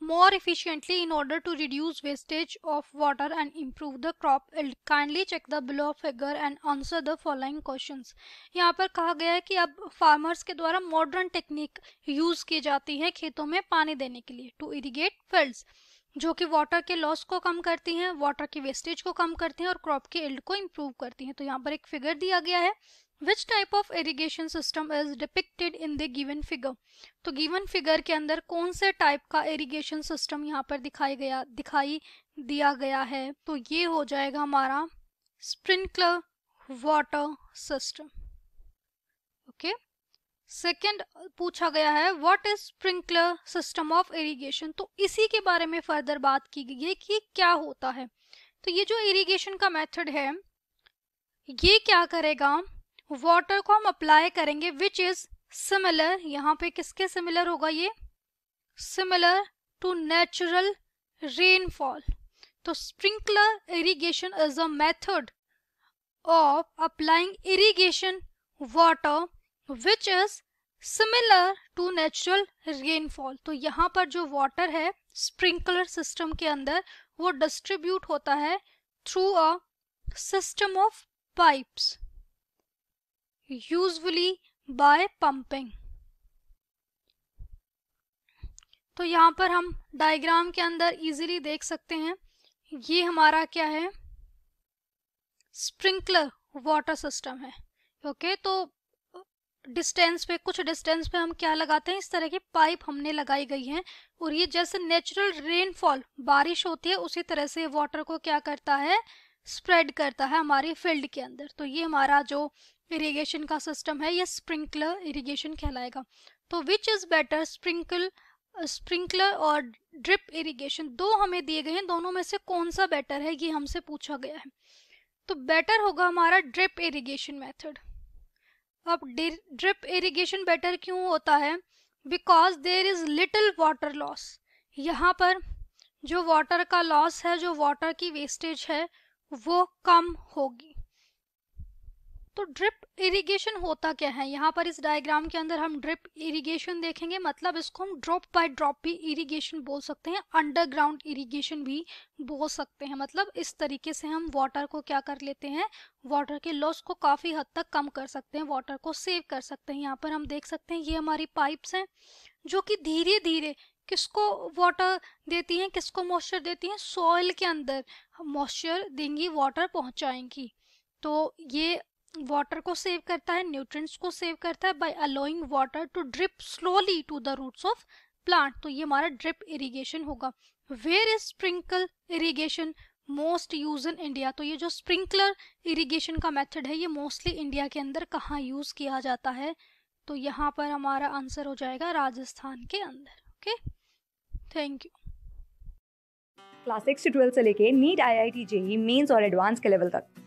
more efficiently in order to reduce wastage of water and improve the crop yield. Kindly check the below figure and answer the following questions. yahan par kaha gaya hai ki ab farmers ke dwara modern technique use ki jati hai kheton mein pani dene ke liye to irrigate fields जो कि water के loss को कम करती हैं water की wastage को कम करती हैं और क्रॉप के इल्ड को इम्प्रूव करती हैं तो यहाँ पर एक फिगर दिया गया है which type of irrigation system is depicted in the given figure तो गिवन फिगर के अंदर कौन से टाइप का इरीगेशन सिस्टम यहाँ पर दिखाई गया दिखाई दिया गया है तो ये हो जाएगा हमारा sprinkler water system okay second पूछा गया है what is sprinkler system of irrigation तो इसी के बारे में फर्दर बात की गई है कि क्या होता है तो ये जो इरीगेशन का मेथड है ये क्या करेगा वाटर को हम अप्लाई करेंगे विच इज सिमिलर यहाँ पे किसके सिमिलर होगा ये सिमिलर टू नेचुरल रेनफॉल तो sprinkler irrigation is a method of applying irrigation water which is similar to natural rainfall तो यहाँ पर जो वाटर है स्प्रिंकलर सिस्टम के अंदर वो डिस्ट्रीब्यूट होता है through a system of pipes usually by pumping तो यहाँ पर हम डायग्राम के अंदर इजीली देख सकते हैं ये हमारा क्या है स्प्रिंकलर वाटर सिस्टम है ओके okay, तो डिस्टेंस पे कुछ डिस्टेंस पे हम क्या लगाते हैं इस तरह की पाइप हमने लगाई गई है और ये जैसे नेचुरल रेनफॉल बारिश होती है उसी तरह से वाटर को क्या करता है स्प्रेड करता है हमारी फील्ड के अंदर तो ये हमारा जो इरिगेशन का सिस्टम है या स्प्रिंकलर इरिगेशन कहलाएगा तो which is better sprinkle sprinkler और ड्रिप इरिगेशन दो हमें दिए गए हैं दोनों में से कौन सा बेटर है ये हमसे पूछा गया है तो बेटर होगा हमारा ड्रिप इरिगेशन मेथड अब ड्रिप इरिगेशन बेटर क्यों होता है because there is little water loss यहाँ पर जो वाटर का लॉस है जो वाटर की वेस्टेज है वो कम होगी तो ड्रिप इरिगेशन होता क्या है यहाँ पर इस डायग्राम के अंदर हम ड्रिप इरिगेशन देखेंगे मतलब इसको हम ड्रॉप बाय ड्रॉप भी इरिगेशन बोल सकते हैं अंडरग्राउंड इरिगेशन भी बोल सकते हैं मतलब इस तरीके से हम वाटर को क्या कर लेते हैं वाटर के लॉस को काफ़ी हद तक कम कर सकते हैं वाटर को सेव कर सकते हैं यहाँ पर हम देख सकते हैं ये हमारी पाइप्स हैं जो कि धीरे धीरे किसको वाटर देती हैं किसको मॉइस्चर देती हैं सॉइल के अंदर मॉइस्चर देंगी वाटर पहुंचाएंगी तो ये वाटर को सेव करता है न्यूट्रिएंट्स को सेव करता है by allowing water to drip slowly to the roots of plant तो ये हमारा ड्रिप इरिगेशन होगा where is sprinkle irrigation most use in India तो ये जो स्प्रिंकलर इरिगेशन का मेथड है ये मोस्टली इंडिया के अंदर कहाँ यूज किया जाता है तो यहाँ पर हमारा आंसर हो जाएगा राजस्थान के अंदर okay thank you class six से लेके NEET I I T JEE mains और एडवांस के लेवल तक